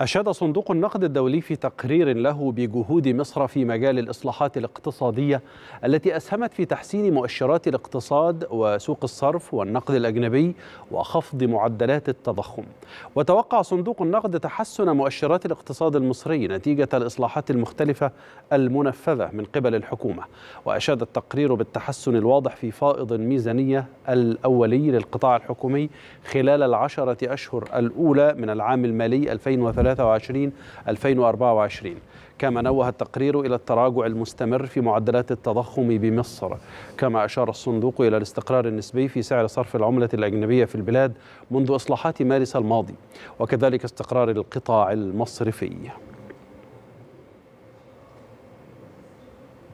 أشاد صندوق النقد الدولي في تقرير له بجهود مصر في مجال الإصلاحات الاقتصادية التي أسهمت في تحسين مؤشرات الاقتصاد وسوق الصرف والنقد الأجنبي وخفض معدلات التضخم وتوقع صندوق النقد تحسن مؤشرات الاقتصاد المصري نتيجة الإصلاحات المختلفة المنفذة من قبل الحكومة وأشاد التقرير بالتحسن الواضح في فائض الميزانية الأولي للقطاع الحكومي خلال العشرة أشهر الأولى من العام المالي 2023 2023 2024 كما نوه التقرير إلى التراجع المستمر في معدلات التضخم بمصر كما أشار الصندوق إلى الاستقرار النسبي في سعر صرف العملة الأجنبية في البلاد منذ إصلاحات مارس الماضي وكذلك استقرار القطاع المصرفي